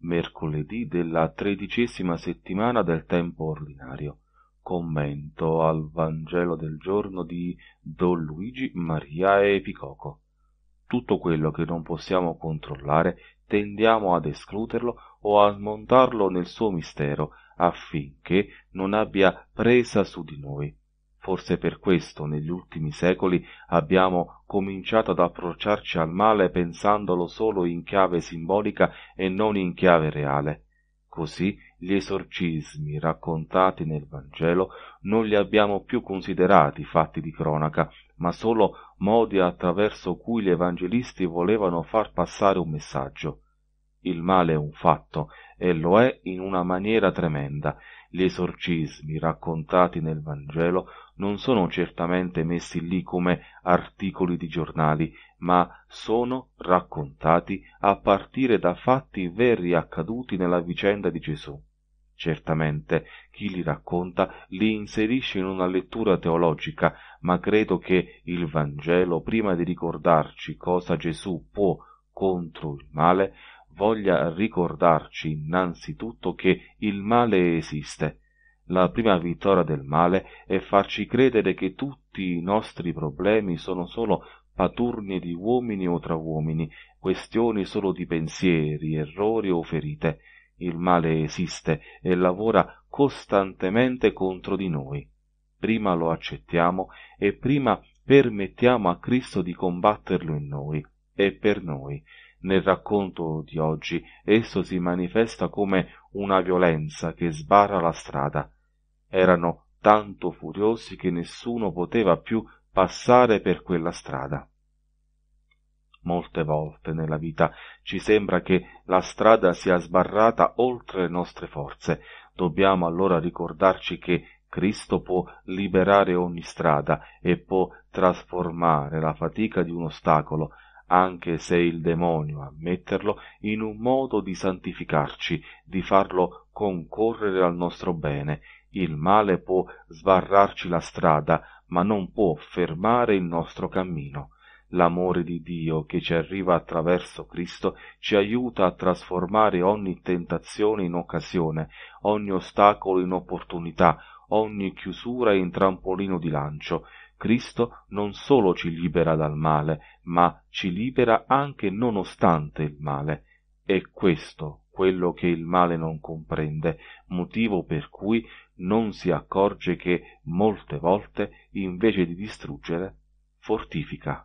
mercoledì della tredicesima settimana del tempo ordinario. Commento al Vangelo del giorno di Don Luigi Maria Epicoco. Tutto quello che non possiamo controllare tendiamo ad escluderlo o a smontarlo nel suo mistero affinché non abbia presa su di noi. Forse per questo negli ultimi secoli abbiamo cominciato ad approcciarci al male pensandolo solo in chiave simbolica e non in chiave reale. Così gli esorcismi raccontati nel Vangelo non li abbiamo più considerati fatti di cronaca, ma solo modi attraverso cui gli evangelisti volevano far passare un messaggio il male è un fatto e lo è in una maniera tremenda. Gli esorcismi raccontati nel Vangelo non sono certamente messi lì come articoli di giornali, ma sono raccontati a partire da fatti veri accaduti nella vicenda di Gesù. Certamente chi li racconta li inserisce in una lettura teologica, ma credo che il Vangelo, prima di ricordarci cosa Gesù può contro il male, voglia ricordarci innanzitutto che il male esiste. La prima vittoria del male è farci credere che tutti i nostri problemi sono solo paturni di uomini o tra uomini, questioni solo di pensieri, errori o ferite. Il male esiste e lavora costantemente contro di noi. Prima lo accettiamo e prima permettiamo a Cristo di combatterlo in noi e per noi nel racconto di oggi esso si manifesta come una violenza che sbarra la strada. Erano tanto furiosi che nessuno poteva più passare per quella strada. Molte volte nella vita ci sembra che la strada sia sbarrata oltre le nostre forze. Dobbiamo allora ricordarci che Cristo può liberare ogni strada e può trasformare la fatica di un ostacolo anche se il demonio ammetterlo, in un modo di santificarci, di farlo concorrere al nostro bene. Il male può sbarrarci la strada, ma non può fermare il nostro cammino l'amore di Dio che ci arriva attraverso Cristo ci aiuta a trasformare ogni tentazione in occasione, ogni ostacolo in opportunità, ogni chiusura in trampolino di lancio. Cristo non solo ci libera dal male, ma ci libera anche nonostante il male. È questo quello che il male non comprende, motivo per cui non si accorge che molte volte, invece di distruggere, fortifica.